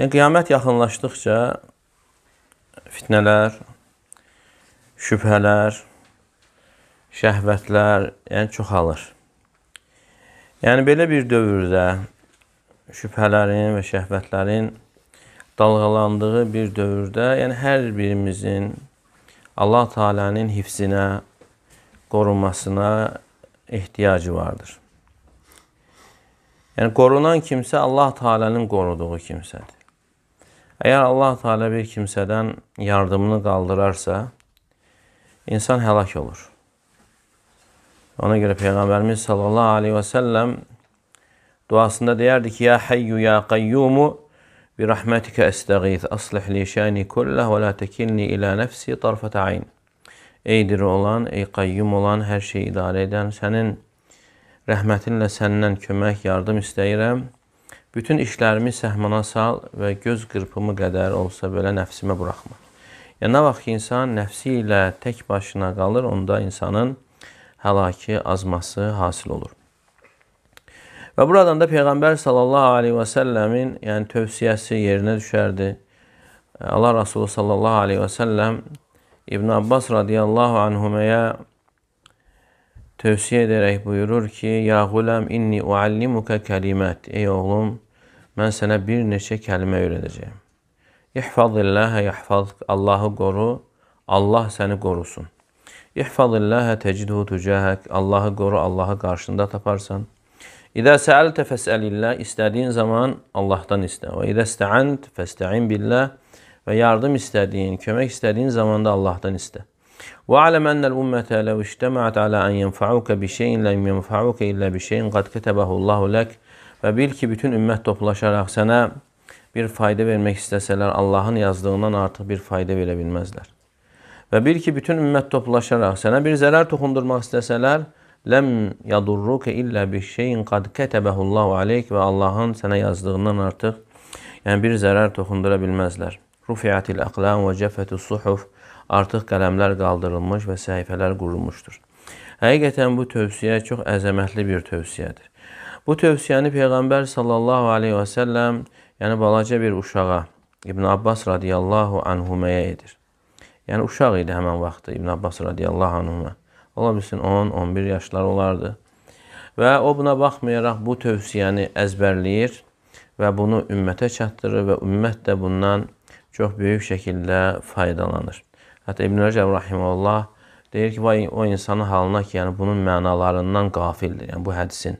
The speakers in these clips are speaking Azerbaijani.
Yəni qiyamət yaxınlaşdıqca fitnələr, şübhələr, şəhvətlər, yəni çoxalır. Yəni belə bir dövrdə şübhələrin və şəhvətlərin dalğalandığı bir dövrdə, yəni hər birimizin Allah Taala'nın hifzinə, qorunmasına ehtiyacı vardır. Yəni qorunan kimsə Allah Taala'nın qoruduğu kimsədir. Əgər Allah Teala bir kimsədən yardımını qaldırarsa, insan həlak olur. Ona görə Peyğəmbərimiz sallallahu aleyhi və səlləm duasında deyərdi ki, Ya heyyu, ya qayyumu, bi rəhmətikə əstəğith, aslih li şəni kulləh və la təkilni ilə nəfsi tarfətə ayn. Ey diri olan, ey qayyum olan, hər şeyi idarə edən, sənin rəhmətinlə səndən kömək, yardım istəyirəm. Bütün işlərimi səhmana sal və göz qırpımı qədər olsa belə nəfsimə buraxma. Ya yəni, nə vaxt ki, insan nəfsi ilə tək başına qalır, onda insanın həlaki azması hasil olur. Və buradan da Peyğəmbər sallallahu aleyhi və səlləmin yəni, tövsiyəsi yerinə düşərdi. Allah Rasulü sallallahu aleyhi və səlləm İbn Abbas radiyallahu anhuməyə tövsiyə edərək buyurur ki, Ya qulam inni uallimuka kəlimət. Ey oğlum, mən sənə bir neçə kəlmə öyrədəcəyim. İhfazillahə yahfazk. Allahı qoru, Allah səni qorusun. İhfazillahə tecidhu tucahək. Allahı qoru, Allahı qarşında taparsan. İdə səəltə fəsəlillah. İstədiyin zaman Allahdan istə. Və idə istəənt fəstəin billah. Və yardım istədiyin, kömək istədiyin zamanda Allahdan istə. واعلم أن الأمة لو اجتمعت على أن yenfa'uke bi şeyin lem yenfa'uke illa bi şeyin kad ketebehullahu lek ve bil ki bütün ümmət toplaşaraq sənə bir fayda vermək istəsələr Allahın yazdığından artıq bir fayda verə bilməzlər. Və bil ki bütün ümmət toplaşaraq sənə bir zərər toxundurmaq istəsələr lem yadurruke illa bi şeyin kad ketebehullahu aleyk və Allahın sənə yazdığından artıq yəni bir zərər toxundura bilməzlər. Rufiatil aqlam və cəfetus suhuf artıq qələmlər qaldırılmış və səhifələr qurulmuşdur. Həqiqətən bu tövsiyə çox əzəmətli bir tövsiyədir. Bu tövsiyəni Peyğəmbər sallallahu aleyhi və səlləm, yəni balaca bir uşağa, İbn Abbas radiyallahu anhuməyə edir. Yəni uşaq idi həmən vaxtı İbn Abbas radiyallahu anhumə. Ola bilsin 10-11 yaşlar olardı. Və o buna baxmayaraq bu tövsiyəni əzbərləyir və bunu ümmətə çatdırır və ümmət də bundan çox böyük şəkildə faydalanır. Hətta İbn Rəcəb rahimehullah deyir ki, vay o insanın halına ki, yəni bunun mənalarından qafildir. Yəni bu hədisin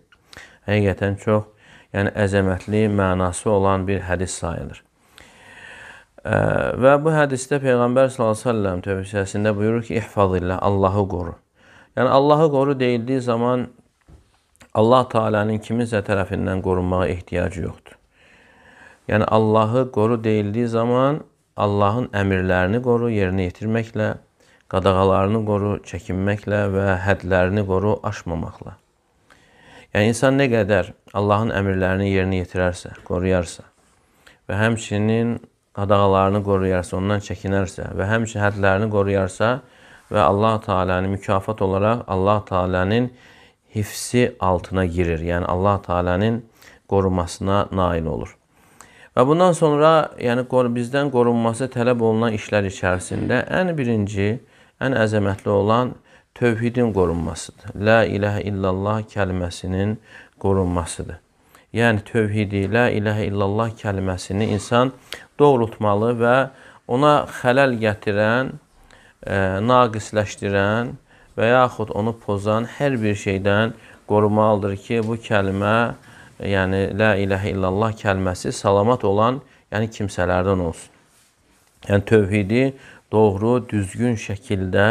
həqiqətən çox yəni əzəmətli mənası olan bir hədis sayılır. Və bu hədisdə Peyğəmbər sallallahu əleyhi və səlləm tövsiyəsində buyurur ki, "İhfazillah, Allahı qoru." Yəni Allahı qoru deyildiyi zaman Allah Taala'nın kiminsə tərəfindən qorunmağa ehtiyacı yoxdur. Yəni Allahı qoru deyildiyi zaman Allahın əmirlərini qoru, yerinə yetirməklə, qadağalarını qoru, çəkinməklə və hədlərini qoru, aşmamaqla. Yəni, insan nə qədər Allahın əmirlərini yerinə yetirərsə, qoruyarsa və həmçinin qadağalarını qoruyarsa, ondan çəkinərsə və həmçinin hədlərini qoruyarsa və Allah-u Teala'nın mükafat olaraq Allah-u Teala'nın hifsi altına girir. Yəni Allah-u Teala'nın qorumasına nail olur. Və bundan sonra, yəni bizdən qorunması tələb olunan işlər içərisində ən birinci, ən əzəmətli olan tövhidin qorunmasıdır. La ilahə illallah kəlməsinin qorunmasıdır. Yəni tövhidi, la ilahə illallah kəlməsini insan doğrultmalı və ona xələl gətirən, e, naqisləşdirən və yaxud onu pozan hər bir şeydən qorunmalıdır ki, bu kəlmə yəni la ilahə illallah kəlməsi salamat olan, yəni kimsələrdən olsun. Yəni tövhidi doğru, düzgün şəkildə,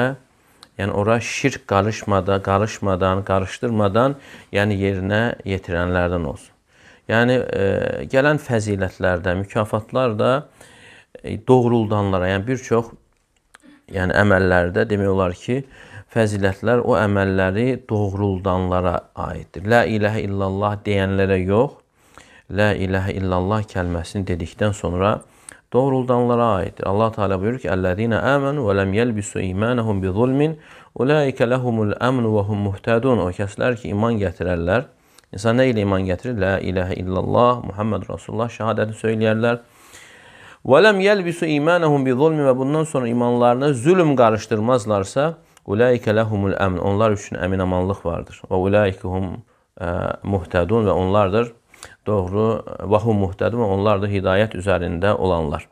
yəni ora şirk qarışmadan, qarışmadan, qarışdırmadan, yəni yerinə yetirənlərdən olsun. Yəni e, gələn fəzilətlərdə, mükafatlar da e, doğruldanlara, yəni bir çox yəni əməllərdə demək olar ki, e, fəzilətlər o əməlləri doğruldanlara aiddir. La ilahə illallah deyənlərə yox, la ilahə illallah kəlməsini dedikdən sonra doğruldanlara aiddir. Allah Teala buyurur ki: "Əllezina amanu və lem yelbisu imanahum bi zulmin, ulaika lahumul amn və hum muhtadun." O kəslər ki, iman gətirərlər. İnsan nə ilə iman gətirir? La ilahə illallah, Muhammed Rasulullah şahadəti söyləyərlər. Və lem yelbisu imanahum bi zulmin və bundan sonra imanlarına zülm qarışdırmazlarsa, Ulaikə ləhumul əmn. Onlar üçün əminamanlıq vardır. Və ulaikəhum e, muhtədun və onlardır doğru və hum muhtədun və onlardır hidayət üzərində olanlar.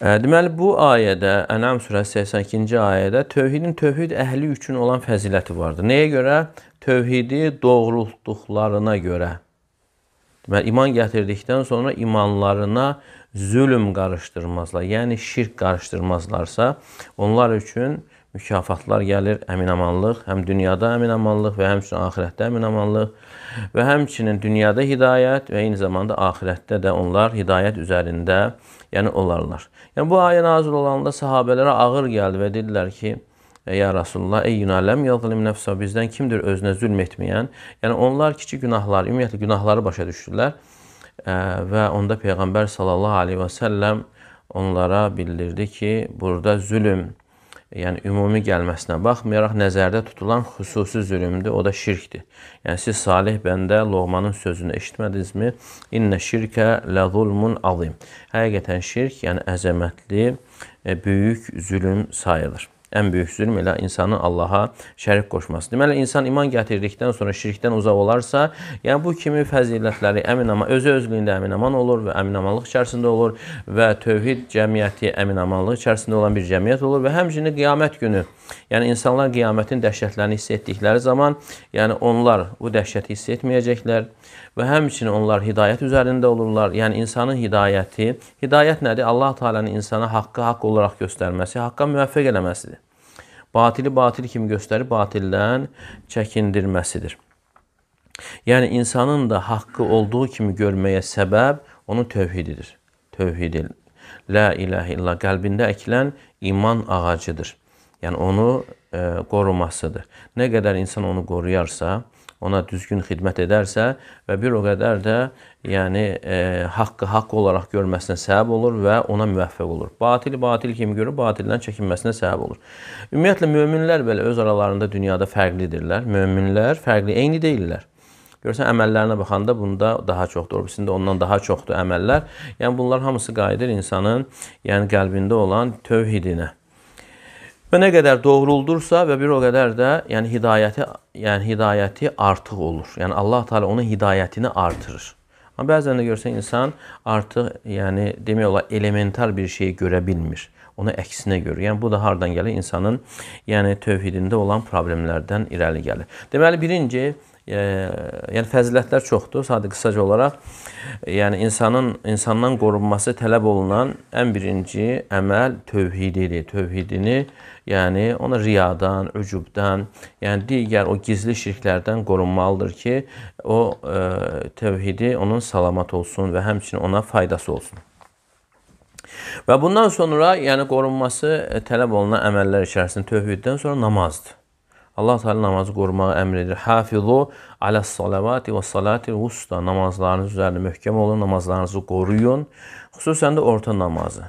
E, deməli bu ayədə Ənam surəsi 82-ci ayədə tövhidin tövhid əhli üçün olan fəziləti vardır. Nəyə görə? Tövhidi doğrultduqlarına görə. Deməli iman gətirdikdən sonra imanlarına görə zülm qarışdırmazlar, yəni şirk qarışdırmazlarsa, onlar üçün mükafatlar gəlir, əminamanlıq, həm dünyada əminamanlıq və həmçinin axirətdə əminamanlıq və həmçinin dünyada hidayət və eyni zamanda axirətdə də onlar hidayət üzərində, yəni olarlar. Yəni bu ayə nazil olanda sahabelərə ağır gəldi və dedilər ki, Ya Rasulullah, ey yunaləm yazılım nəfsə bizdən kimdir özünə zülm etməyən? Yəni onlar kiçik günahlar, ümumiyyətlə günahları başa düşdülər və onda Peyğəmbər sallallahu aleyhi və səlləm onlara bildirdi ki, burada zülm, yəni ümumi gəlməsinə baxmayaraq nəzərdə tutulan xüsusi zülmdür, o da şirkdir. Yəni siz salih bəndə Loğmanın sözünü eşitmədinizmi? İnnə şirkə la zulmun azim. Həqiqətən şirk, yəni əzəmətli, e, böyük zülm sayılır ən böyük zülm elə insanın Allaha şərik qoşması. Deməli, insan iman gətirdikdən sonra şirkdən uzaq olarsa, yəni bu kimi fəzilətləri əminama, özü özlüyündə əminaman olur və əminamanlıq içərisində olur və tövhid cəmiyyəti əminamanlıq içərisində olan bir cəmiyyət olur və həmçinin qiyamət günü, yəni insanlar qiyamətin dəhşətlərini hiss etdikləri zaman, yəni onlar bu dəhşəti hiss etməyəcəklər və həmçinin onlar hidayət üzərində olurlar. Yəni insanın hidayəti, hidayət nədir? Allah Taala'nın insana haqqı haqq olaraq göstərməsi, haqqa müvəffəq eləməsidir batili batil kimi göstərib batildən çəkindirməsidir. Yəni insanın da haqqı olduğu kimi görməyə səbəb onun tövhididir. Tövhid la ilahe illallah qəlbində əkilən iman ağacıdır. Yəni onu e, qorumasıdır. Nə qədər insan onu qoruyarsa, ona düzgün xidmət edərsə və bir o qədər də yəni e, haqqı haqq olaraq görməsinə səbəb olur və ona müvəffəq olur. Batili batil kimi görür, batildən çəkinməsinə səbəb olur. Ümumiyyətlə möminlər belə öz aralarında dünyada fərqlidirlər. Möminlər fərqli, eyni deyillər. Görürsən, əməllərinə baxanda bunda daha çoxdur. Orbisində ondan daha çoxdur əməllər. Yəni bunlar hamısı qayıdır insanın, yəni qəlbində olan tövhidinə. Və nə qədər doğruldursa və bir o qədər də yəni hidayəti, yəni hidayəti artıq olur. Yəni Allah Teala onun hidayətini artırır. Amma bəzən də görsə insan artıq yəni demək olar elemental bir şey görə bilmir. Ona əksinə görə. Yəni bu da hardan gəlir? İnsanın yəni tövhidində olan problemlərdən irəli gəlir. Deməli birinci e, yəni fəzilətlər çoxdur. Sadə qısaca olaraq, yəni insanın insandan qorunması tələb olunan ən birinci əməl tövhididir. Tövhidini, tövhidini yəni ona riyadan, öcübdən, yəni digər o gizli şirklərdən qorunmalıdır ki, o ə, e, təvhidi onun salamat olsun və həmçinin ona faydası olsun. Və bundan sonra, yəni qorunması e, tələb olunan əməllər içərisində tövhiddən sonra namazdır. Allah Teala namazı qorumağı əmr edir. Hafizu aləs-salavati və salati usta namazlarınız üzərində möhkəm olun, namazlarınızı qoruyun. Xüsusən də orta namazı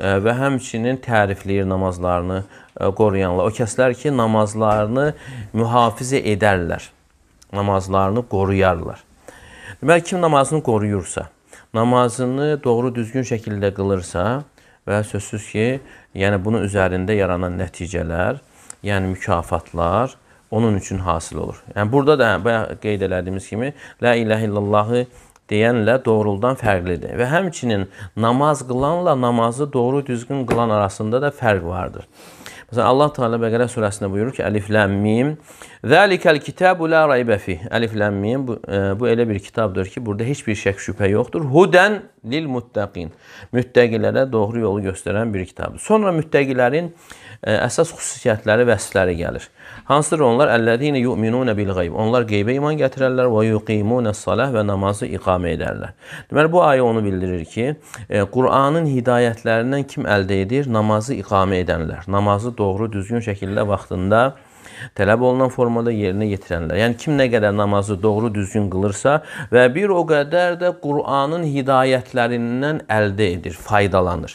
və həmçinin tərifləyir namazlarını e, qoruyanlar. O kəslər ki, namazlarını mühafizə edərlər, namazlarını qoruyarlar. Deməli, kim namazını qoruyursa, namazını doğru düzgün şəkildə qılırsa və sözsüz ki, yəni bunun üzərində yaranan nəticələr, yəni mükafatlar onun üçün hasil olur. Yəni burada da bayaq qeyd elədiyimiz kimi la ilahe illallahı deyənlə doğrudan fərqlidir. Və həmçinin namaz qılanla namazı doğru düzgün qılan arasında da fərq vardır. Məsələn, Allah Teala Bəqərə surəsində buyurur ki, Əlif ləm mim. Zəlikəl kitabu la raybə fih. Əlif ləm mim bu, e, bu elə bir kitabdır ki, burada heç bir şək şübhə yoxdur. Hudən lil muttaqin. Müttəqilərə doğru yolu göstərən bir kitabdır. Sonra müttəqilərin e, əsas xüsusiyyətləri, vəsfləri gəlir. Hansıdır onlar? Əllədinə yu'minunə bil qeyb. Onlar qeybə iman gətirərlər və yuqimunə salah və namazı iqamə edərlər. Deməli, bu ayə onu bildirir ki, Qur'anın hidayətlərindən kim əldə edir? Namazı iqamə edənlər. Namazı doğru, düzgün şəkildə vaxtında iqamə tələb olunan formada yerinə yetirənlər. Yəni kim nə qədər namazı doğru düzgün qılırsa və bir o qədər də Qur'anın hidayətlərindən əldə edir, faydalanır.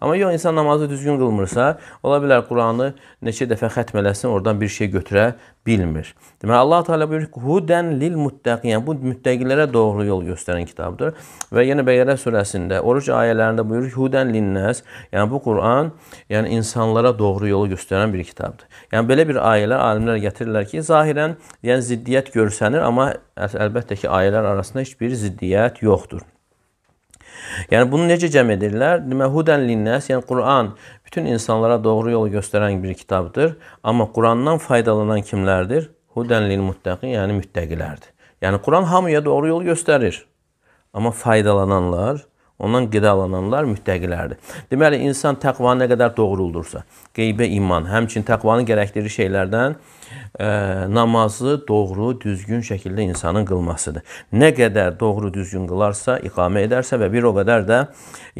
Amma yox, insan namazı düzgün qılmırsa, ola bilər Quranı neçə dəfə xətm eləsin, oradan bir şey götürə bilmir. Deməli, Allah Teala buyurur ki, "Hudən lil muttaqin." Yəni bu müttəqilərə doğru yol göstərən kitabdır. Və yenə Bəqərə surəsində, oruc ayələrində buyurur ki, "Hudən linnas." Yəni bu Quran, yəni insanlara doğru yolu göstərən bir kitabdır. Yəni belə bir ayələr alimlər gətirirlər ki, zahirən yəni ziddiyyət görsənir, amma əlbəttə ki, ayələr arasında heç bir ziddiyyət yoxdur. Yəni bunu necə cəm edirlər? Demə hudən linnas, yəni Quran bütün insanlara doğru yolu göstərən bir kitabdır, amma Qurandan faydalanan kimlərdir? Hudən lil muttaqin, yəni müttəqilərdir. Yəni Quran hamıya doğru yolu göstərir. Amma faydalananlar, ondan qidalananlar müttəqilərdir. Deməli insan təqvanı nə qədər doğrulursa, qeybə iman, həmçinin təqvanı gərəkdirir şeylərdən e, namazı doğru, düzgün şəkildə insanın qılmasıdır. Nə qədər doğru, düzgün qılarsa, iqamə edərsə və bir o qədər də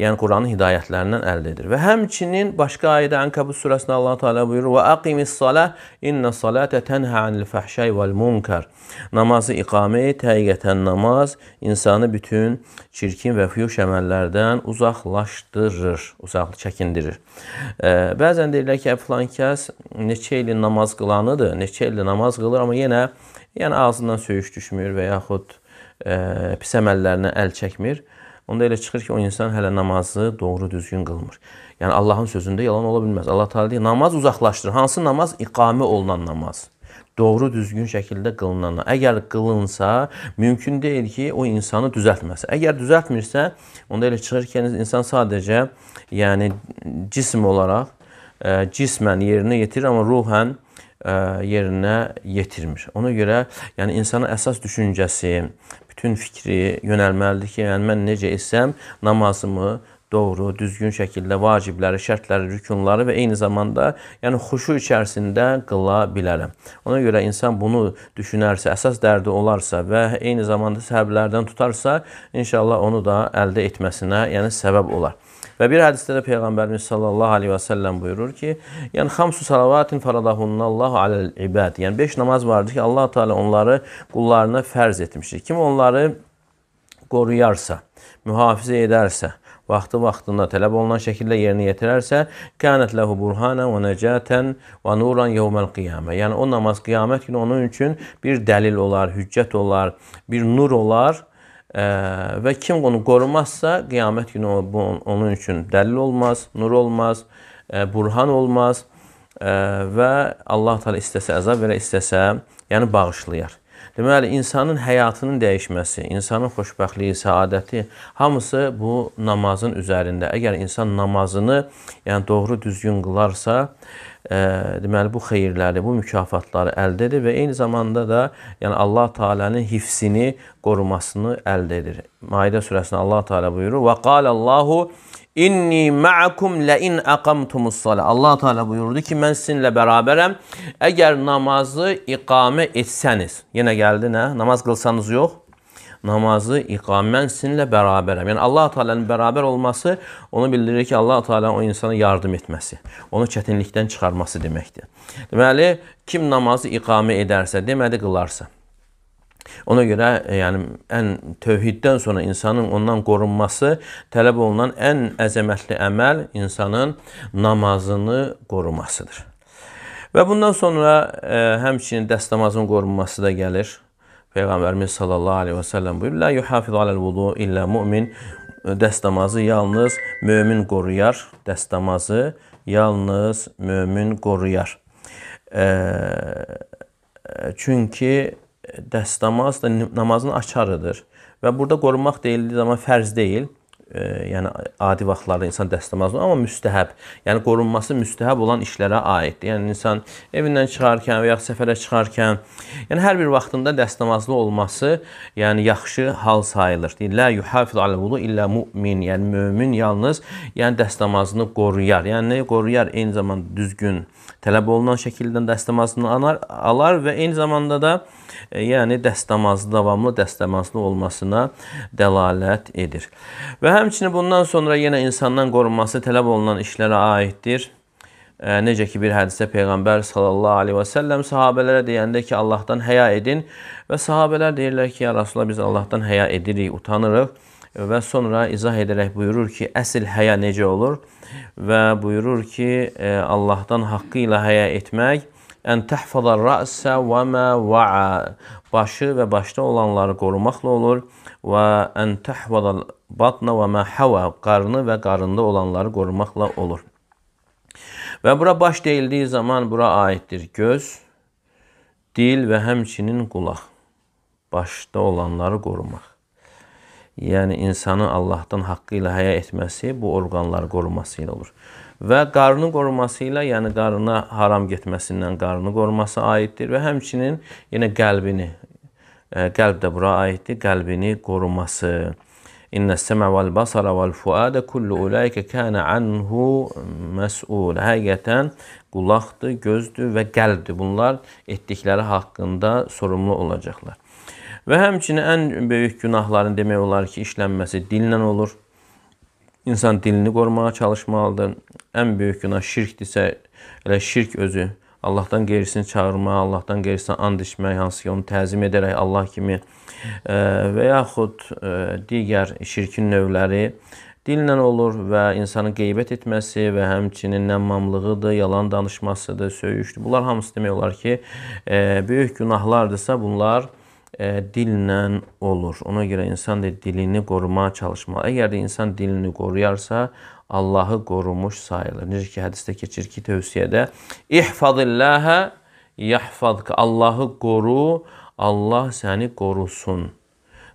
yəni Quranın hidayətlərindən əldə edir. Və həmçinin başqa ayədə Ənkəbut surəsində Allah Teala buyurur: "Və aqimissalah innas-salata tenha anil-fahşai vel-munkar." Namazı iqamə et, həqiqətən namaz insanı bütün çirkin və fuhuş əməllərdən uzaqlaşdırır, uzaq çəkindirir. E, bəzən deyirlər ki, filan kəs neçə ilin namaz qılanıdır, neçə ildir namaz qılır, amma yenə yəni ağzından söyüş düşmür və yaxud ə, e, pis əməllərinə əl çəkmir. Onda elə çıxır ki, o insan hələ namazı doğru düzgün qılmır. Yəni Allahın sözündə yalan ola bilməz. Allah Taala deyir, namaz uzaqlaşdır. Hansı namaz? İqamə olunan namaz. Doğru düzgün şəkildə qılınan. Əgər qılınsa, mümkün deyil ki, o insanı düzəltməsə. Əgər düzəltmirsə, onda elə çıxır ki, yəni insan sadəcə, yəni cism olaraq, ə, e, cismən yerinə yetirir, amma ruhən E, yerinə yetirmir. Ona görə, yəni insanın əsas düşüncəsi, bütün fikri yönəlməlidir ki, yəni mən necə etsəm namazımı doğru, düzgün şəkildə vacibləri, şərtləri, rükunları və eyni zamanda yəni xuşu içərisində qıla bilərəm. Ona görə insan bunu düşünərsə, əsas dərdi olarsa və eyni zamanda səhvlərdən tutarsa, inşallah onu da əldə etməsinə, yəni səbəb olar. Və bir hədisdə də Peyğəmbərimiz sallallahu aleyhi və səlləm buyurur ki, yəni xamsu salavatin faradahunnallahu aləl ibad. Yəni 5 namaz vardır ki, Allah Teala onları qullarına fərz etmişdir. Kim onları qoruyarsa, mühafizə edərsə, vaxtı vaxtında tələb olunan şəkildə yerinə yetirərsə, kanət lehu burhana və necatan və nuran yevmel qiyamə. Yəni o namaz qiyamət günü onun üçün bir dəlil olar, hüccət olar, bir nur olar və kim onu qorumazsa, qiyamət günü onun üçün dəlil olmaz, nur olmaz, e, burhan olmaz e, və Allah Taala istəsə əzab verə, istəsə, yəni bağışlayar. Deməli, insanın həyatının dəyişməsi, insanın xoşbəxtliyi, səadəti hamısı bu namazın üzərində. Əgər insan namazını, yəni doğru düzgün qılarsa, deməli bu xeyirləri, bu mükafatları əldə edir və eyni zamanda da yəni Allah Taala'nın hifsini, qorumasını əldə edir. Maidə surəsində Allah Taala buyurur: "Və qalallahu İnni ma'akum la in aqamtumus-salah. Allah Taala buyurdu ki, mən sizinlə bərabərəm. Əgər namazı iqamə etsəniz. Yenə gəldi nə? Namaz qılsanız yox, namazı iqamən sizinlə bərabərəm. Yəni Allah Taala'nın bərabər olması onu bildirir ki, Allah Taala o insana yardım etməsi, onu çətinlikdən çıxarması deməkdir. Deməli, kim namazı iqamə edərsə, demədi qılarsa. Ona görə, e, yəni ən tövhiddən sonra insanın ondan qorunması tələb olunan ən əzəmətli əməl insanın namazını qorumasıdır. Və bundan sonra ə, e, həmçinin dəst namazının qorunması da gəlir. Peyğəmbərimiz sallallahu əleyhi və səlləm buyurur: "La yuhafiz alal vudu illə mu'min." Dəst namazı yalnız mömin qoruyar. Dəst namazı yalnız mömin qoruyar. Çünki dəstəmaz da namazın açarıdır. Və burada qorumaq deyildiyi zaman fərz deyil e, yəni adi vaxtlarda insan dəstəmaz olur, amma müstəhəb, yəni qorunması müstəhəb olan işlərə aiddir. Yəni insan evindən çıxarkən və ya səfərə çıxarkən, yəni hər bir vaxtında dəstəmazlı olması, yəni yaxşı hal sayılır. La yuhafizu ala vulu illa mu'min, yəni mömin yalnız yəni dəstəmazını qoruyar. Yəni qoruyar eyni zamanda düzgün tələb olunan şəkildə dəstəmazını anar, alar və eyni zamanda da e, yəni dəstəmazlı, davamlı dəstəmazlı olmasına dəlalət edir. Və həmçinin bundan sonra yenə insandan qorunması tələb olunan işlərə aiddir. E, necə ki bir hədisə peyğəmbər sallallahu alayhi və səlləm sahabelərə deyəndə ki, Allahdan həya edin və sahabelər deyirlər ki, ya Rasulullah biz Allahdan həya edirik, utanırıq və sonra izah edərək buyurur ki, əsl həya necə olur və buyurur ki, e, Allahdan haqqı ilə həya etmək ən təhfaza rəsə və mə va'a başı və başda olanları qorumaqla olur və ən təhvaza batna və mə hava qarnı və qarında olanları qorumaqla olur. Və bura baş deyildiyi zaman bura aiddir göz, dil və həmçinin qulaq. Başda olanları qorumaq yəni insanı Allahdan haqqı ilə həya etməsi bu orqanları qoruması ilə olur. Və qarını qoruması ilə, yəni qarına haram getməsindən qarını qoruması aiddir və həmçinin yenə qəlbini, e, qəlb də bura aiddir, qəlbini qoruması. İnnə səmə vəl basara vəl fuadə kullu ulaykə kənə anhu məsul. Həqiqətən qulaqdır, gözdür və qəlbdir. Bunlar etdikləri haqqında sorumlu olacaqlar. Və həmçinin ən böyük günahların demək olar ki, işlənməsi dillə olur. İnsan dilini qorumağa çalışmalıdır. Ən böyük günah şirkdirsə, elə şirk özü Allahdan qeyrisini çağırmaq, Allahdan qeyrisinə and içmək, hansı ki, onu təzim edərək Allah kimi e, və yaxud e, digər şirkin növləri dillə olur və insanın qeybət etməsi və həmçinin nəmmamlığıdır, yalan danışmasıdır, söyüşdür. Bunlar hamısı demək olar ki, e, böyük günahlardırsa bunlar e, dillə olur. Ona görə insan da dilini qorumağa çalışmalı. Əgər də insan dilini qoruyarsa, Allahı qorumuş sayılır. Necə ki hədisdə keçir ki, tövsiyədə ihfazillahə yahfazka. Allahı qoru, Allah səni qorusun.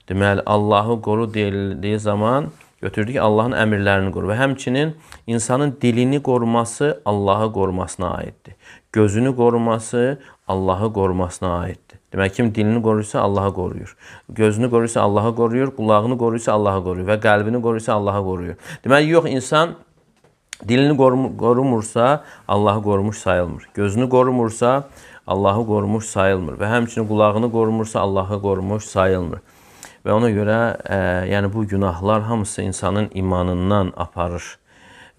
Deməli, Allahı qoru deyildiyi zaman götürdük Allahın əmrlərini qoru və həmçinin insanın dilini qoruması Allahı qorumasına aiddir. Gözünü qoruması Allahı qorumasına aiddir. Demək kim dilini qoruyursa Allaha qoruyur. Gözünü qoruyursa Allaha qoruyur, qulağını qoruyursa Allaha qoruyur və qəlbini qoruyursa Allaha qoruyur. Deməli yox insan dilini qorumursa Allahı qorumuş sayılmır. Gözünü qorumursa Allahı qorumuş sayılmır və həmçinin qulağını qorumursa Allahı qorumuş sayılmır. Və ona görə, ə, e, yəni bu günahlar hamısı insanın imanından aparır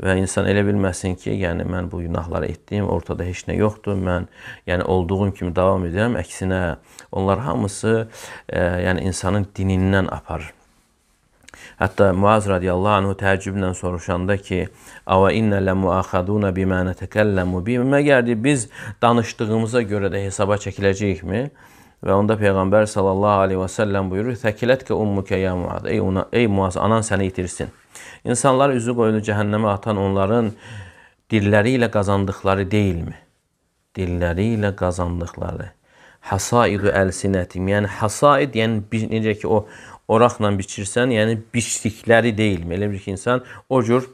və insan elə bilməsin ki, yəni mən bu günahları etdiyim, ortada heç nə yoxdur. Mən yəni olduğum kimi davam edirəm. Əksinə, onlar hamısı e, yəni insanın dinindən aparır. Hətta Muaz radiyallahu anhu təəccüblə soruşanda ki, "Ava inna la muakhaduna bima natakallamu bi?" Məgər biz danışdığımıza görə də hesaba çəkiləcəyikmi? Və onda Peyğəmbər sallallahu aleyhi və səlləm buyurur: "Təkilətke ummukə ya Muaz." Ey ona, ey Muaz, anan səni itirsin. İnsanlar üzü qoyunu cəhənnəmə atan onların dilləri ilə qazandıqları deyilmi? Dilləri ilə qazandıqları. Hasaidu əlsinətim, yəni hasaid, yəni necə ki o oraqla biçirsən, yəni biçdikləri deyilmi? Elə bir ki insan o cür,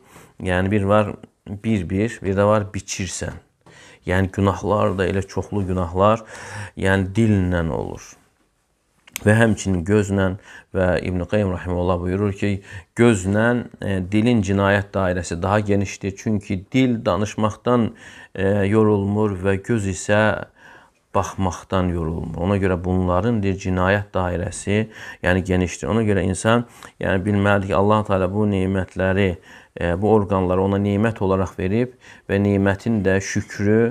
yəni bir var bir-bir, bir də var biçirsən. Yəni günahlar da elə çoxlu günahlar, yəni dillə olur və həmçinin gözlə və İbn Qayyim rahimehullah buyurur ki, gözlə e, dilin cinayət dairəsi daha genişdir. Çünki dil danışmaqdan e, yorulmur və göz isə baxmaqdan yorulmur. Ona görə bunların deyir cinayət dairəsi, yəni genişdir. Ona görə insan yəni bilməlidir ki, Allah Teala bu nemətləri, e, bu orqanları ona nemət olaraq verib və nemətin də şükrü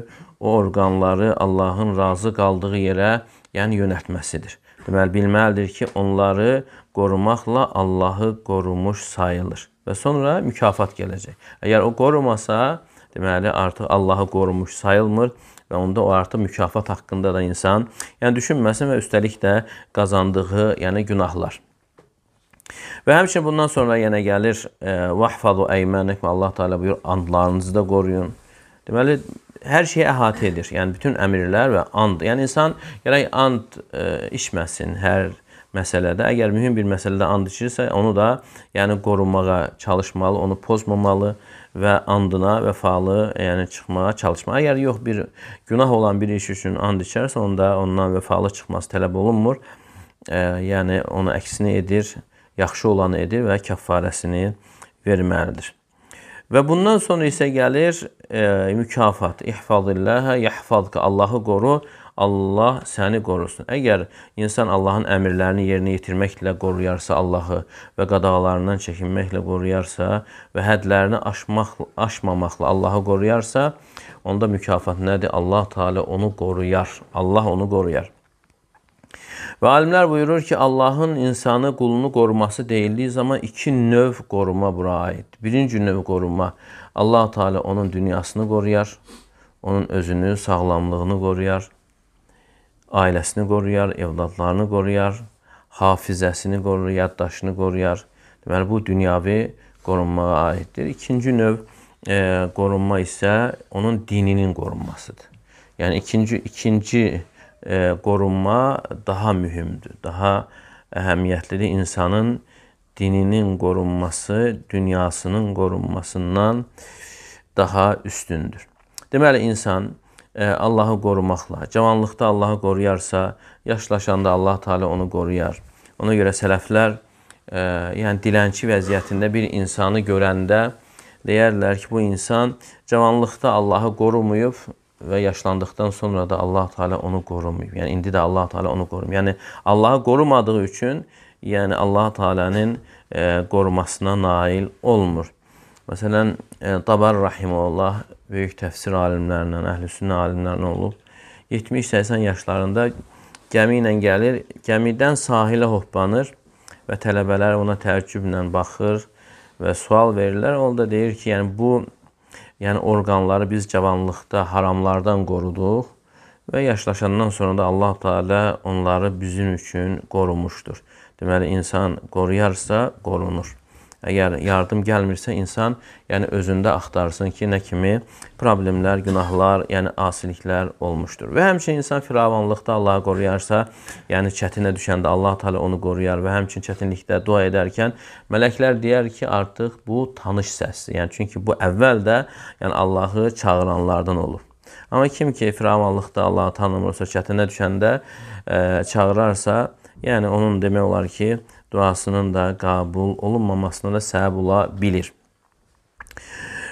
o orqanları Allahın razı qaldığı yerə yəni yönəltməsidir. Deməli bilməlidir ki, onları qorumaqla Allahı qorumuş sayılır və sonra mükafat gələcək. Əgər o qorumasa, deməli artıq Allahı qorumuş sayılmır və onda o artıq mükafat haqqında da insan, yəni düşünməsin və üstəlik də qazandığı, yəni günahlar. Və həmçinin bundan sonra yenə gəlir e, vahfazu əymənəkum Allah Taala buyur andlarınızı da qoruyun. Deməli hər şeyi əhatə edir. Yəni bütün əmrlər və and. Yəni insan gərək and ə, e, içməsin hər məsələdə. Əgər mühüm bir məsələdə and içirsə, onu da yəni qorumağa çalışmalı, onu pozmamalı və andına vəfalı, yəni çıxmağa çalışmalı. Əgər yox bir günah olan bir iş üçün and içərsə, onda ondan vəfalı çıxması tələb olunmur. Ə, e, yəni onu əksini edir, yaxşı olanı edir və kəffarəsini verməlidir. Və bundan sonra isə gəlir e, mükafat. İhfazillahə yahfazka. Allahı qoru, Allah səni qorusun. Əgər insan Allahın əmrlərini yerinə yetirməklə qoruyarsa Allahı və qadağalarından çəkinməklə qoruyarsa və hədlərini aşmaq, aşmamaqla Allahı qoruyarsa, onda mükafat nədir? Allah Teala onu qoruyar. Allah onu qoruyar. Və alimlər buyurur ki, Allahın insanı qulunu qoruması deyildiyi zaman iki növ qoruma bura aiddir. Birinci növ qoruma Allah Teala onun dünyasını qoruyar, onun özünü, sağlamlığını qoruyar, ailəsini qoruyar, evladlarını qoruyar, hafizəsini qoruyar, yaddaşını qoruyar. Deməli bu dünyavi qorunmağa aiddir. İkinci növ e, qorunma isə onun dininin qorunmasıdır. Yəni ikinci ikinci E, qorunma daha mühümdür. Daha əhəmiyyətlidir insanın dininin qorunması, dünyasının qorunmasından daha üstündür. Deməli insan e, Allahı qorumaqla, cavanlıqda Allahı qoruyarsa, yaşlaşanda Allah Teala onu qoruyar. Ona görə sələflər, e, yəni dilənçi vəziyyətində bir insanı görəndə deyərlər ki, bu insan cavanlıqda Allahı qorumuyub, və yaşlandıqdan sonra da Allah Teala onu qorumayıb. Yəni indi də Allah Teala onu qorumur. Yəni Allahı qorumadığı üçün, yəni Allah Teala'nın e, qorumasına nail olmur. Məsələn, e, Tabar rahimehullah böyük təfsir alimlərindən, əhlüsünnə alimlərindən olub. 70-80 yaşlarında gəmi ilə gəlir, gəmidən sahilə hoppanır və tələbələr ona təəccüblə baxır və sual verirlər. O da deyir ki, yəni bu yəni orqanları biz cavanlıqda haramlardan qoruduq və yaşlaşandan sonra da Allah Taala onları bizim üçün qorumuşdur. Deməli insan qoruyarsa qorunur. Əgər yardım gəlmirsə, insan yəni özündə axtarsın ki, nə kimi problemlər, günahlar, yəni asiliklər olmuşdur. Və həmçinin insan firavanlıqda Allahı qoruyarsa, yəni çətinə düşəndə Allah Taala onu qoruyar və həmçinin çətinlikdə dua edərkən mələklər deyər ki, artıq bu tanış səsdir. Yəni çünki bu əvvəl də yəni Allahı çağıranlardan olub. Amma kim ki firavanlıqda Allahı tanımırsa, çətinə düşəndə ə, çağırarsa, yəni onun demək olar ki, duasının da qəbul olunmamasına da səbəb ola bilir.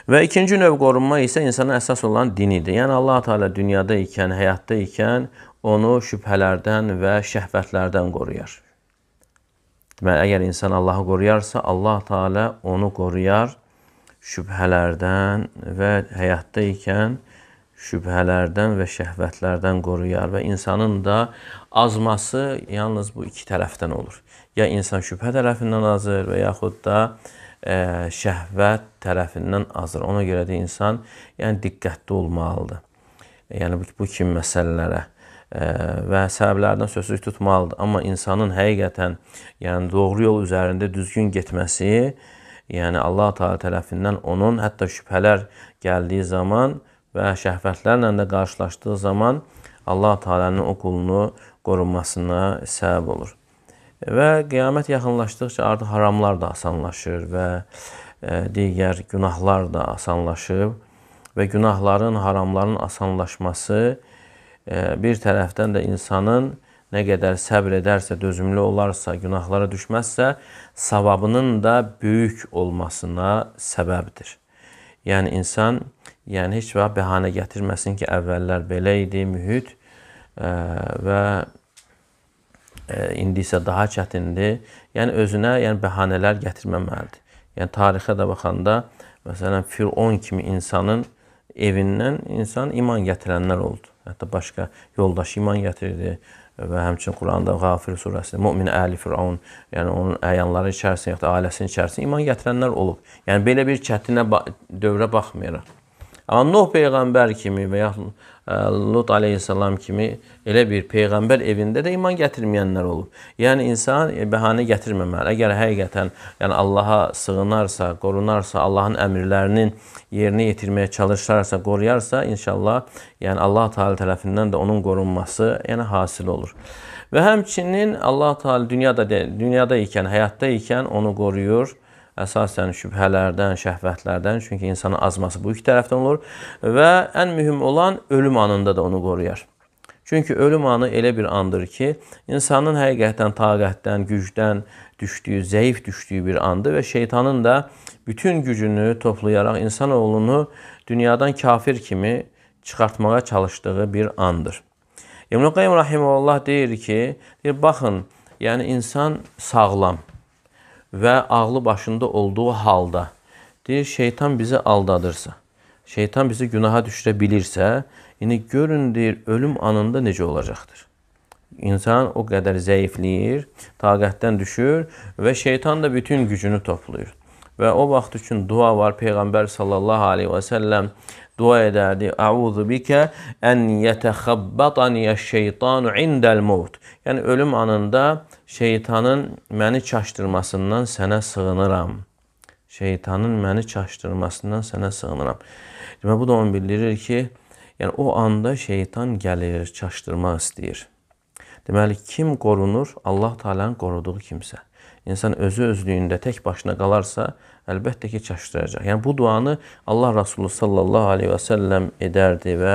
Və ikinci növ qorunma isə insana əsas olan dinidir. Yəni Allah Teala dünyada ikən, həyatda ikən onu şübhələrdən və şəhvətlərdən qoruyar. Deməli, əgər insan Allahı qoruyarsa, Allah Teala onu qoruyar şübhələrdən və həyatda ikən şübhələrdən və şəhvətlərdən qoruyar və insanın da azması yalnız bu iki tərəfdən olur ya insan şübhə tərəfindən azır və yaxud da ə, e, şəhvət tərəfindən azır. Ona görə də insan yəni diqqətli olmalıdır. Yəni bu, bu kimi məsələlərə e, və səbəblərdən sözsüz tutmalıdır. Amma insanın həqiqətən, yəni doğru yol üzərində düzgün getməsi, yəni Allah Taala tərəfindən onun hətta şübhələr gəldiyi zaman və şəhvətlərlə də qarşılaşdığı zaman Allah Taala'nın o qulunu qorunmasına səbəb olur. Və qiyamət yaxınlaşdıqca artıq haramlar da asanlaşır və e, digər günahlar da asanlaşıb və günahların, haramların asanlaşması e, bir tərəfdən də insanın nə qədər səbr edərsə, dözümlü olarsa, günahlara düşməzsə, savabının da böyük olmasına səbəbdir. Yəni insan yəni heç vaxt bəhanə gətirməsin ki, əvvəllər belə idi mühit e, və E, indi isə daha çətindir. Yəni özünə yəni bəhanələr gətirməməlidir. Yəni tarixə də baxanda məsələn Firon kimi insanın evindən insan iman gətirənlər oldu. Hətta başqa yoldaşı iman gətirdi və həmçinin Quranda Qafir surəsində Mömin Əli Firavun, yəni onun əyanları içərisində, hətta ailəsinin içərisində iman gətirənlər olub. Yəni belə bir çətinə dövrə baxmayaraq Amma Nuh peyğəmbər kimi və yaxud Lut əleyhissalam kimi elə bir peyğəmbər evində də iman gətirməyənlər olub. Yəni insan e, bəhanə gətirməməli. Əgər həqiqətən, yəni Allaha sığınarsa, qorunarsa, Allahın əmrlərinin yerinə yetirməyə çalışarsa, qoruyarsa, inşallah, yəni Allah Taala tərəfindən də onun qorunması yəni hasil olur. Və həmçinin Allah Taala dünyada dünyada ikən, həyatda ikən onu qoruyur əsasən şübhələrdən, şəhvətlərdən, çünki insanın azması bu iki tərəfdən olur və ən mühüm olan ölüm anında da onu qoruyar. Çünki ölüm anı elə bir andır ki, insanın həqiqətən taqətdən, gücdən düşdüyü, zəif düşdüyü bir andır və şeytanın da bütün gücünü toplayaraq insanoğlunu dünyadan kafir kimi çıxartmağa çalışdığı bir andır. İbn-i Qayyum Rahimullah deyir ki, deyir, baxın, yəni insan sağlam, və ağlı başında olduğu halda deyir şeytan bizi aldadırsa, şeytan bizi günaha düşürə bilirsə, indi görün deyir ölüm anında necə olacaqdır. İnsan o qədər zəifləyir, taqətdən düşür və şeytan da bütün gücünü toplayır və o vaxt üçün dua var. Peyğəmbər sallallahu aleyhi və səlləm dua edərdi. Əuzu bikə ən yətəxəbbataniyə şeytanu indəl mut. Yəni ölüm anında şeytanın məni çaşdırmasından sənə sığınıram. Şeytanın məni çaşdırmasından sənə sığınıram. Demə bu da onu bildirir ki, yəni o anda şeytan gəlir, çaşdırmaq istəyir. Deməli kim qorunur? Allah Taala'nın qoruduğu kimsə insan özü özlüyündə tək başına qalarsa, əlbəttə ki, çaşdıracaq. Yəni bu duanı Allah Rasulü sallallahu əleyhi və səlləm edərdi və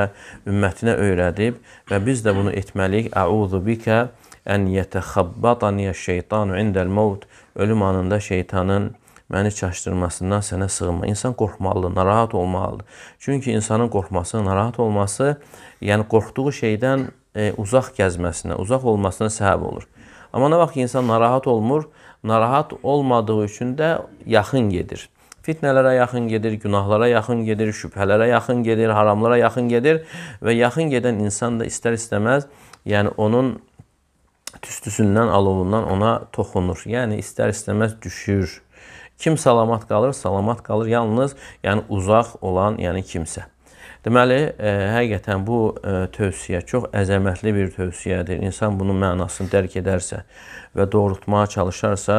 ümmətinə öyrədib və biz də bunu etməliyik. Əuzu bikə ən yetəxabbatani şeytanu indəl maut. Ölüm anında şeytanın məni çaşdırmasından sənə sığınma. İnsan qorxmalıdır, narahat olmalıdır. Çünki insanın qorxması, narahat olması, yəni qorxduğu şeydən e, uzaq gəzməsinə, uzaq olmasına səbəb olur. Amma nə vaxt ki, insan narahat olmur, narahat olmadığı üçün də yaxın gedir. Fitnələrə yaxın gedir, günahlara yaxın gedir, şübhələrə yaxın gedir, haramlara yaxın gedir və yaxın gedən insan da istər-istəməz, yəni onun tüstüsündən, alovundan ona toxunur. Yəni istər-istəməz düşür. Kim salamat qalır, salamat qalır yalnız, yəni uzaq olan, yəni kimsə. Deməli, ə, e, həqiqətən bu ə, e, tövsiyə çox əzəmətli bir tövsiyədir. İnsan bunun mənasını dərk edərsə və doğrultmağa çalışarsa,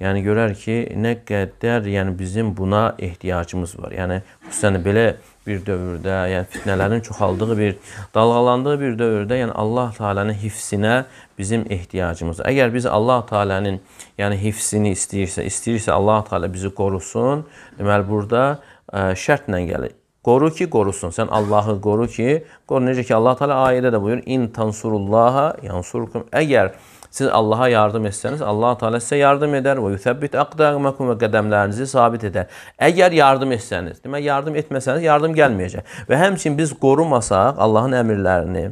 yəni görər ki, nə qədər yəni bizim buna ehtiyacımız var. Yəni xüsusən belə bir dövrdə, yəni fitnələrin çoxaldığı bir, dalğalandığı bir dövrdə, yəni Allah Taala'nın hifzinə bizim ehtiyacımız var. Əgər biz Allah Taala'nın yəni hifzini istəyirsə, istəyirsə Allah Taala bizi qorusun, deməli burada ə, e, şərtlə gəlir Qoru ki, qorusun. Sən Allahı qoru ki, qoru. Necə ki, Allah Teala ayədə də buyurur: "İn tansurullaha yansurkum." Əgər siz Allaha yardım etsəniz, Allah Teala sizə yardım edər və yusabbit aqdamakum və qədəmlərinizi sabit edər. Əgər yardım etsəniz, demək yardım etməsəniz yardım gəlməyəcək. Və həmçinin biz qorumasaq Allahın əmrlərini,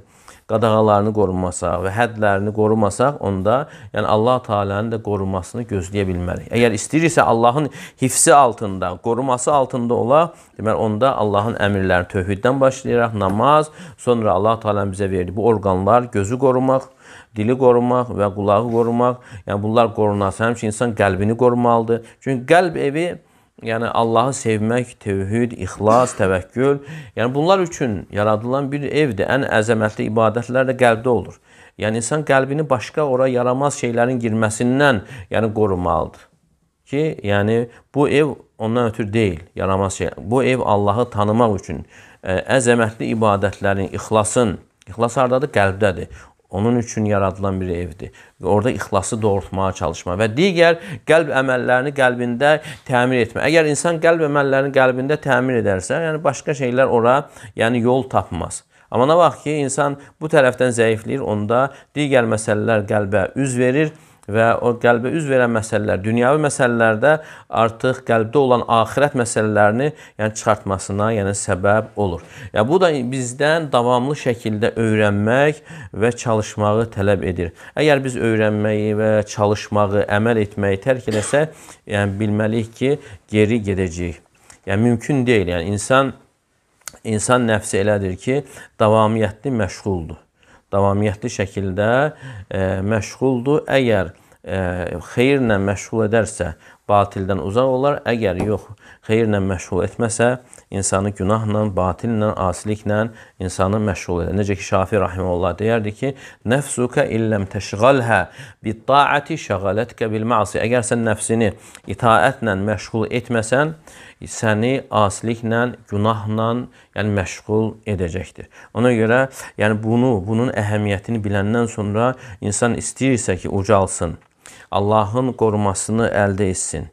qadağalarını qorumasaq və hədlərini qorumasaq, onda yəni Allah Taala'nın da qorumasını gözləyə bilmərik. Əgər istəyirsə Allahın hifsi altında, qoruması altında olaq, deməli onda Allahın əmrlərini tövhiddən başlayaraq namaz, sonra Allah Taala'nın bizə verdiyi bu orqanlar, gözü qorumaq, dili qorumaq və qulağı qorumaq, yəni bunlar qorunarsa, həmçinin insan qəlbini qorumalıdır. Çünki qəlb evi yəni Allahı sevmək, tövhid, ixlas, təvəkkül, yəni bunlar üçün yaradılan bir evdir. Ən əzəmətli ibadətlər də qəlbdə olur. Yəni insan qəlbini başqa ora yaramaz şeylərin girməsindən, yəni qorumalıdır ki, yəni bu ev ondan ötür deyil, yaramaz şey. Bu ev Allahı tanımaq üçün ə, e, əzəmətli ibadətlərin, ixlasın, ixlas hardadır? Qəlbdədir. Onun üçün yaradılan bir evdir. Və orada ixlası doğrultmağa çalışma və digər qəlb əməllərini qəlbində təmir etmə. Əgər insan qəlb əməllərini qəlbində təmir edərsə, yəni başqa şeylər ora, yəni yol tapmaz. Amma nə vaxt ki, insan bu tərəfdən zəifləyir, onda digər məsələlər qəlbə üz verir və o qəlbə üz verən məsələlər, dünyəvi məsələlərdə artıq qəlbdə olan axirət məsələlərini, yəni çıxartmasına, yəni səbəb olur. Yəni bu da bizdən davamlı şəkildə öyrənmək və çalışmağı tələb edir. Əgər biz öyrənməyi və çalışmağı, əməl etməyi tərk eləsək, yəni bilməliyik ki, geri gedəcəyik. Yəni mümkün deyil. Yəni insan insan nəfsi elədir ki, davamiyyətli məşğuldur davamiyyətli şəkildə e, məşğuldur. Əgər e, xeyirlə məşğul edərsə, batildən uzaq olar. Əgər yox, xeyirlə məşğul etməsə, insanı günahla, batillə, asiliklə insanı məşğul edir. Necə ki Şafi rahimehullah deyərdi ki, "Nəfsuka illəm təşğalhə bit-taati şəğalətkə bil-ma'si." Əgər sən nəfsini itaətlə məşğul etməsən, səni asiliklə, günahla, yəni məşğul edəcəkdir. Ona görə, yəni bunu, bunun əhəmiyyətini biləndən sonra insan istəyirsə ki, ucalsın, Allahın qorumasını əldə etsin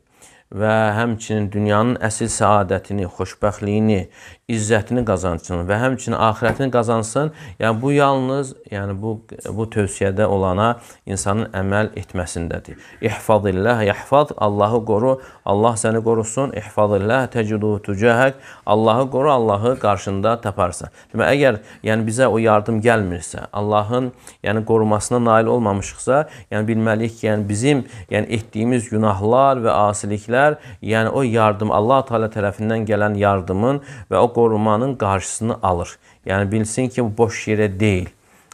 və həmçinin dünyanın əsl səadətini, xoşbəxtliyini, izzətini qazansın və həmçinin axirətini qazansın. Yəni bu yalnız, yəni bu bu tövsiyədə olana insanın əməl etməsindədir. İhfazillah, yahfaz, Allahı qoru, Allah səni qorusun. İhfazillah tecudu tucahak, Allahı qoru, Allahı qarşında taparsan. Demə əgər yəni bizə o yardım gəlmirsə, Allahın yəni qorumasına nail olmamışıqsa, yəni bilməliyik ki, yəni bizim yəni etdiyimiz günahlar və asiliklər edənlər, yəni o yardım Allah Teala tərəfindən gələn yardımın və o qorumanın qarşısını alır. Yəni bilsin ki, bu boş yerə deyil.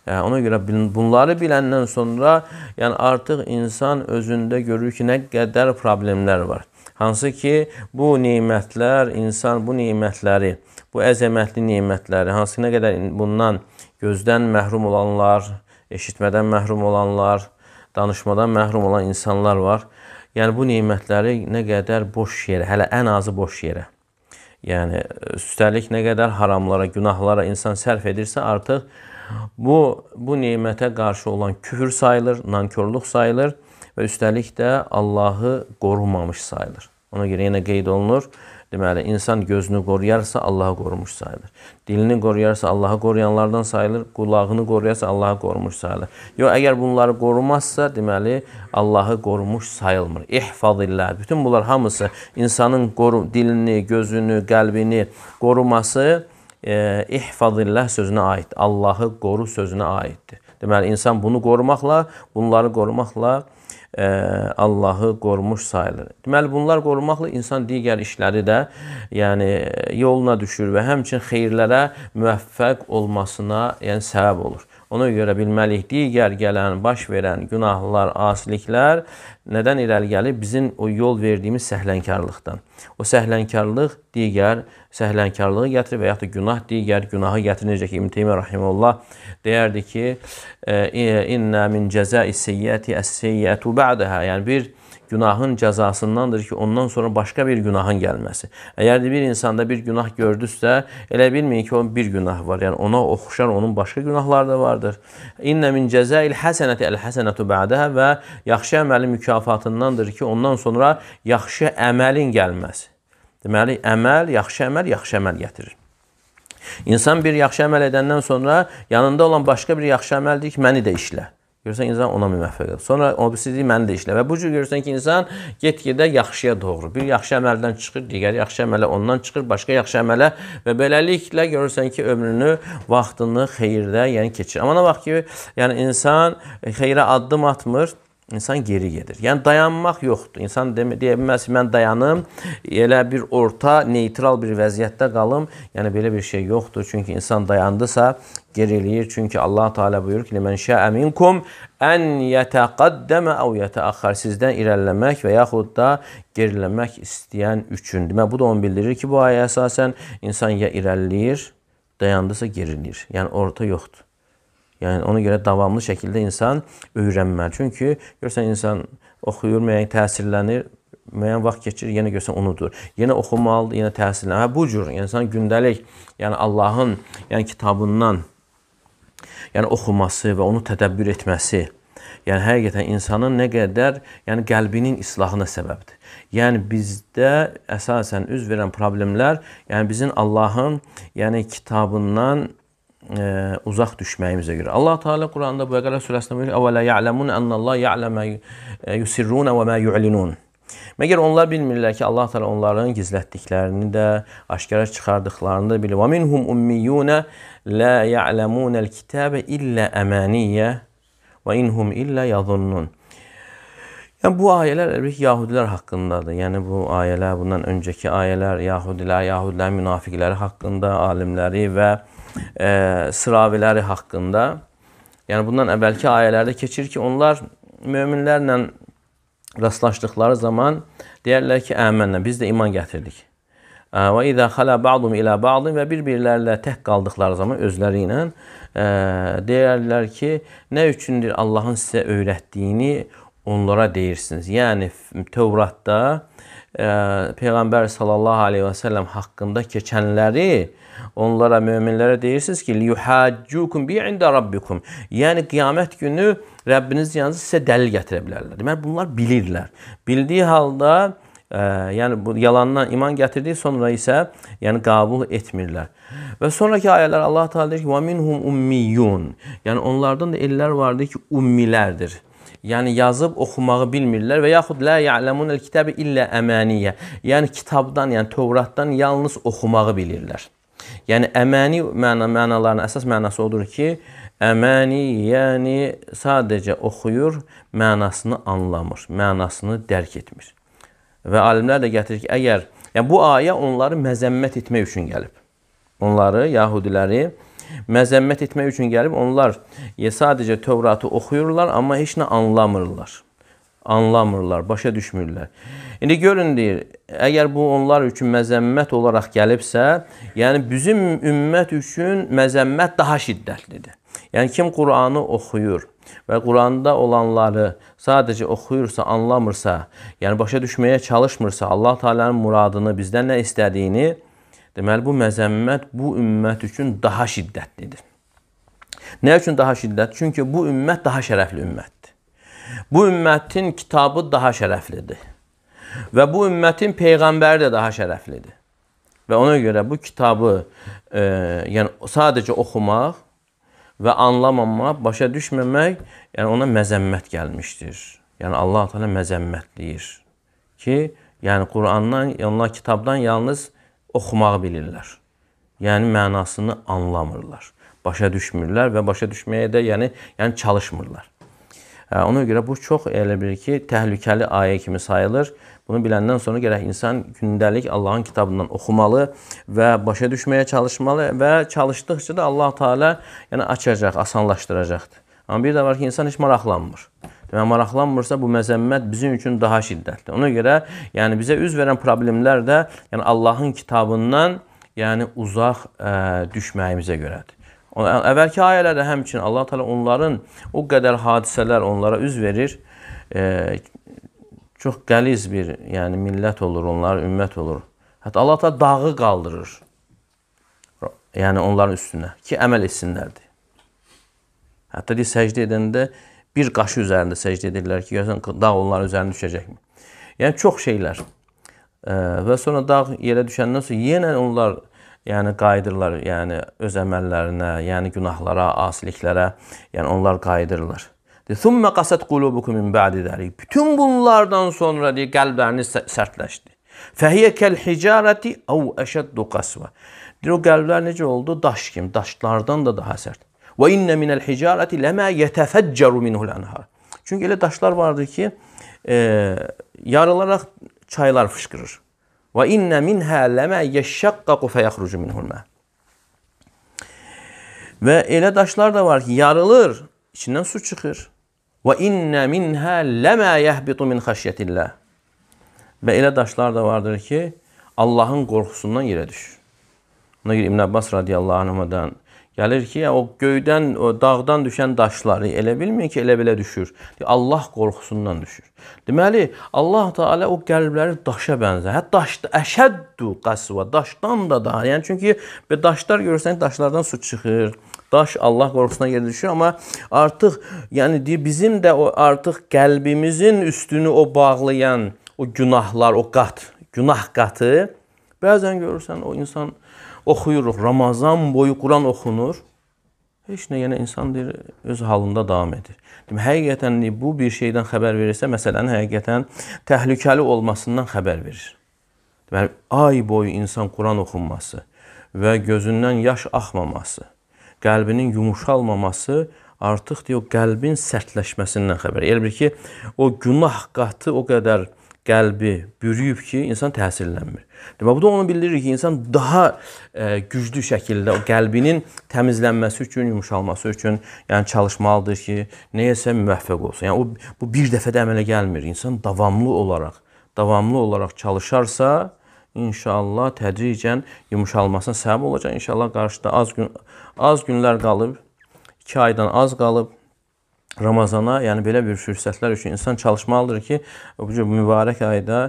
Yəni, ona görə bunları biləndən sonra, yəni artıq insan özündə görür ki, nə qədər problemlər var. Hansı ki, bu nemətlər, insan bu nemətləri, bu əzəmətli nemətləri, hansı ki, nə qədər bundan gözdən məhrum olanlar, eşitmədən məhrum olanlar, danışmadan məhrum olan insanlar var. Yəni bu nemətləri nə qədər boş yerə, hələ ən azı boş yerə. Yəni üstəlik nə qədər haramlara, günahlara insan sərf edirsə, artıq bu bu nemətə qarşı olan küfr sayılır, nankorluq sayılır və üstəlik də Allahı qorumamış sayılır. Ona görə yenə qeyd olunur, Deməli, insan gözünü qoruyarsa Allahı qorumuş sayılır. Dilini qoruyarsa Allahı qoruyanlardan sayılır. Qulağını qoruyarsa Allahı qorumuş sayılır. Yox, əgər bunları qorumazsa, deməli, Allahı qorumuş sayılmır. İhfazillah. Bütün bunlar hamısı insanın qoru dilini, gözünü, qəlbini qoruması e, ihfazillah sözünə aiddir. Allahı qoru sözünə aiddir. Deməli, insan bunu qorumaqla, bunları qorumaqla Allahı qorumuş sayılır. Deməli, bunlar qorunmaqla insan digər işləri də yəni, yoluna düşür və həmçin xeyirlərə müvəffəq olmasına yəni, səbəb olur. Ona görə bilməliyik, digər gələn, baş verən günahlar, asiliklər nədən irəli gəlir? Bizim o yol verdiyimiz səhlənkarlıqdan. O səhlənkarlıq digər səhlənkarlığı gətirir və yaxud da günah digər günahı gətirir. Necə ki, İbn Teymiyyə rahimehullah deyərdi ki, e, "İnna min cəzai seyyati es-seyyatu ba'daha." Yəni bir günahın cəzasındandır ki, ondan sonra başqa bir günahın gəlməsi. Əgər bir insanda bir günah gördüsə, elə bilməyin ki, onun bir günah var. Yəni ona oxşar onun başqa günahları da vardır. İnnə min cəzail həsənəti əl-həsənətu ba'daha və yaxşı əməlin mükafatındandır ki, ondan sonra yaxşı əməlin gəlməsi. Deməli, əməl, yaxşı əməl yaxşı əməl gətirir. İnsan bir yaxşı əməl edəndən sonra yanında olan başqa bir yaxşı əməldir ki, məni də işlə. Görürsən insan ona müvəffəq olur. Sonra o birisi məni də işlə və bu cür görürsən ki, insan get-gedə yaxşıya doğru. Bir yaxşı əməldən çıxır, digər yaxşı əmələ, ondan çıxır başqa yaxşı əmələ və beləliklə görürsən ki, ömrünü, vaxtını xeyirdə yəni keçirir. Amma nə vaxt ki, yəni insan xeyrə addım atmır, insan geri gedir. Yəni dayanmaq yoxdur. İnsan demə, deyə bilməz ki, mən dayanım, elə bir orta, neytral bir vəziyyətdə qalım. Yəni belə bir şey yoxdur. Çünki insan dayandısa geriləyir. Çünki Allah Teala buyurur ki: "Limən şəə minkum ən yetəqəddəmə əv yetəəxxər." Sizdən irəliləmək və yaxud da geriləmək istəyən üçün. Demə bu da onu bildirir ki, bu ayə əsasən insan ya irəliləyir, dayandısa geriləyir. Yəni orta yoxdur. Yəni ona görə davamlı şəkildə insan öyrənməli. Çünki görsən insan oxuyur, müəyyən təsirlənir, müəyyən vaxt keçir, yenə görsən unudur. Yenə oxumalıdır, yenə təsirlənir. Hə bu cür yəni insan gündəlik, yəni Allahın, yəni kitabından yəni oxuması və onu tədəbbür etməsi, yəni həqiqətən insanın nə qədər, yəni qəlbinin islahına səbəbdir. Yəni bizdə əsasən üz verən problemlər, yəni bizim Allahın, yəni kitabından e, uzaq düşməyimizə görə. Allah Taala Quranda Bəqərə surəsində buyurur: "Əvələ ya'lemun ennallaha ya'lemu e, yusirruna və ma yu'linun." Məgər onlar bilmirlər ki, Allah Taala onların gizlətdiklərini də, aşkara çıxardıqlarını da bilir. "Və minhum ummiyuna la ya'lemunal kitabe illa amaniya və inhum illa yazunnun." Yəni bu ayələr əlbəttə yahudilər haqqındadır. Yəni bu ayələr bundan öncəki ayələr yahudilər, yahudilərin münafiqləri haqqında, alimləri və e, e, sıraviləri haqqında. Yəni bundan əvvəlki ayələrdə keçir ki, onlar möminlərlə rastlaşdıqları zaman deyərlər ki, əmənlə biz də iman gətirdik. Və izə xala ba'dum ilə ba'din və bir-birlərlə tək qaldıqları zaman özləri ilə deyərlər ki, nə üçündür Allahın sizə öyrətdiyini onlara deyirsiniz. Yəni Tövratda e, Peyğəmbər sallallahu aleyhi və səlləm haqqında keçənləri onlara möminlərə deyirsiniz ki, yuhaccukum bi ində rabbikum. Yəni qiyamət günü Rəbbiniz yanınıza sizə dəlil gətirə bilərlər. Deməli bunlar bilirlər. Bildiyi halda ə, e, yəni bu yalandan iman gətirdiyi sonra isə yəni qəbul etmirlər. Və sonrakı ayələr Allah Teala deyir ki: "Və minhum ummiyun." Yəni onlardan da ellər vardı ki, ummilərdir. Yəni yazıb oxumağı bilmirlər və yaxud la ya'lamun el-kitabe illə əmaniyə. Yəni kitabdan, yəni Tövratdan yalnız oxumağı bilirlər. Yəni əmani məna mənalarının əsas mənası odur ki, əmani yəni sadəcə oxuyur, mənasını anlamır, mənasını dərk etmir. Və alimlər də gətirir ki, əgər yəni bu ayə onları məzəmmət etmək üçün gəlib. Onları, Yahudiləri məzəmmət etmək üçün gəlib onlar sadəcə Tövratı oxuyurlar, amma heç nə anlamırlar. Anlamırlar, başa düşmürlər. İndi görün deyir, əgər bu onlar üçün məzəmmət olaraq gəlibsə, yəni bizim ümmət üçün məzəmmət daha şiddətlidir. Yəni kim Qur'anı oxuyur və Quranda olanları sadəcə oxuyursa, anlamırsa, yəni başa düşməyə çalışmırsa, Allah Taala'nın muradını, bizdən nə istədiyini Deməli, bu məzəmmət bu ümmət üçün daha şiddətlidir. Nə üçün daha şiddət? Çünki bu ümmət daha şərəfli ümmətdir. Bu ümmətin kitabı daha şərəflidir. Və bu ümmətin peyğəmbəri də daha şərəflidir. Və ona görə bu kitabı e, yəni sadəcə oxumaq və anlamamaq, başa düşməmək, yəni ona məzəmmət gəlmişdir. Yəni Allah Teala məzəmmətləyir ki, yəni Qurandan, yəni kitabdan yalnız oxumağı bilirlər. Yəni mənasını anlamırlar, başa düşmürlər və başa düşməyə də yəni yəni çalışmırlar. Ona görə bu çox elə bir ki, təhlükəli ayə kimi sayılır. Bunu biləndən sonra gərək insan gündəlik Allahın kitabından oxumalı və başa düşməyə çalışmalı və çalışdıqca da Allah Taala yəni açacaq, asanlaşdıracaqdır. Amma bir də var ki, insan heç maraqlanmır və maraqlanmırsa bu məzəmmət bizim üçün daha şiddətlidir. Ona görə, yəni bizə üz verən problemlər də yəni Allahın kitabından yəni uzaq ə, e, düşməyimizə görədir. Əvvəlki ayələrdə həmçinin Allah Teala onların o qədər hadisələr onlara üz verir. E, çox qəliz bir, yəni millət olur onlar, ümmət olur. Hətta Allah Teala dağı qaldırır. Yəni onların üstünə ki, əməl etsinlərdi. Hətta deyir səcdə edəndə bir qaşı üzərində səcdə edirlər ki, görəsən dağ onların üzərinə düşəcəkmi? Yəni çox şeylər. E, və sonra dağ yerə düşəndən sonra yenə onlar yəni qayıdırlar, yəni öz əməllərinə, yəni günahlara, asiliklərə, yəni onlar qayıdırlar. Thumma qasat qulubukum min ba'di zalik. Bütün bunlardan sonra deyə qəlbləriniz sərtləşdi. Fəhiyə kəl hicarəti aw əşəddu qasva. Deyir o qəlblər necə oldu? Daş kimi, daşlardan da daha sərt. Və innə minəl hicarəti ləmə yətəfəccəru minhul anhar. Çünki elə daşlar vardır ki, e, yarılaraq çaylar fışqırır. Və innə minhə ləmə yeşşəqqaqu fəyəxrucu minhul mə. Və elə daşlar da var ki, yarılır, içindən su çıxır. Və innə minhə ləmə yəhbitu min xəşyətillah. Və elə daşlar da vardır ki, Allahın qorxusundan yerə düşür. Ona görə İbn Abbas radiyallahu anhadan Gəlir ki, o göydən, o dağdan düşən daşları elə bilməyin ki, elə belə düşür. Allah qorxusundan düşür. Deməli, Allah Taala o qəlbləri daşa bənzər. Hətta daşda əşəddu qasva, daşdan da daha. Yəni çünki bir daşlar görürsən, daşlardan su çıxır. Daş Allah qorxusuna yerə düşür, amma artıq yəni deyir bizim də o artıq qəlbimizin üstünü o bağlayan o günahlar, o qat, günah qatı bəzən görürsən o insan oxuyuruq. Ramazan boyu Quran oxunur. Heç nə, yenə yəni insan deyir, öz halında davam edir. Demək, həqiqətən bu bir şeydən xəbər verirsə, məsələnin həqiqətən təhlükəli olmasından xəbər verir. Deməli, ay boyu insan Quran oxunması və gözündən yaş axmaması, qəlbinin yumuşalmaması artıq deyir, o qəlbin sərtləşməsindən xəbər. Elə bir ki, o günah qatı o qədər qəlbi bürüyüb ki, insan təsirlənmir. Demə bu da onu bildirir ki, insan daha ə, e, güclü şəkildə o qəlbinin təmizlənməsi üçün, yumşalması üçün, yəni çalışmalıdır ki, nəyəsə müvəffəq olsun. Yəni o bu bir dəfə də əmələ gəlmir. İnsan davamlı olaraq, davamlı olaraq çalışarsa, inşallah tədricən yumşalmasına səbəb olacaq. İnşallah qarşıda az gün az günlər qalıb, 2 aydan az qalıb Ramazana, yəni belə bir fürsətlər üçün insan çalışmalıdır ki, bu cür mübarək ayda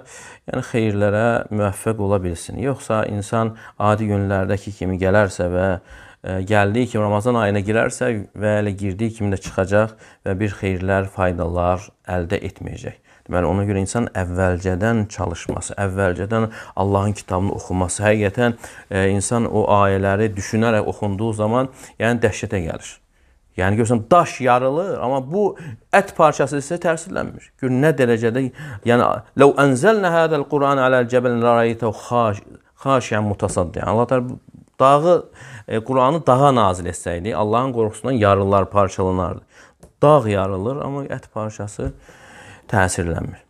yəni xeyirlərə müvəffəq ola bilsin. Yoxsa insan adi günlərdəki kimi gələrsə və ə, e, gəldiyi kimi Ramazan ayına girərsə və elə girdiyi kimi də çıxacaq və bir xeyirlər, faydalar əldə etməyəcək. Deməli, ona görə insan əvvəlcədən çalışması, əvvəlcədən Allahın kitabını oxuması, həqiqətən ə, e, insan o ayələri düşünərək oxunduğu zaman, yəni dəhşətə gəlir. Yəni görürsən daş yarılır, amma bu ət parçası isə tərsirlənmir. Gör nə dərəcədə, yəni "Lau anzalna hadal Qur'an alal jabal laraytahu khashiyan mutasaddiyan." Yəni, Allah təala dağı e, Qur'anı dağa nazil etsəydi, Allahın qorxusundan yarılar, parçalanardı. Dağ yarılır, amma ət parçası təsirlənmir.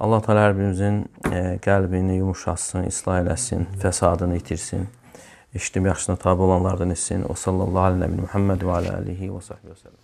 Allah təala hər birimizin e, qəlbini yumşatsın, islah eləsin, fəsadını itirsin eşitdim yaxşısına tabi olanlardan etsin. O sallallahu aleyhi ve sellem Muhammed və alə alihi və sahbihi və səlləm.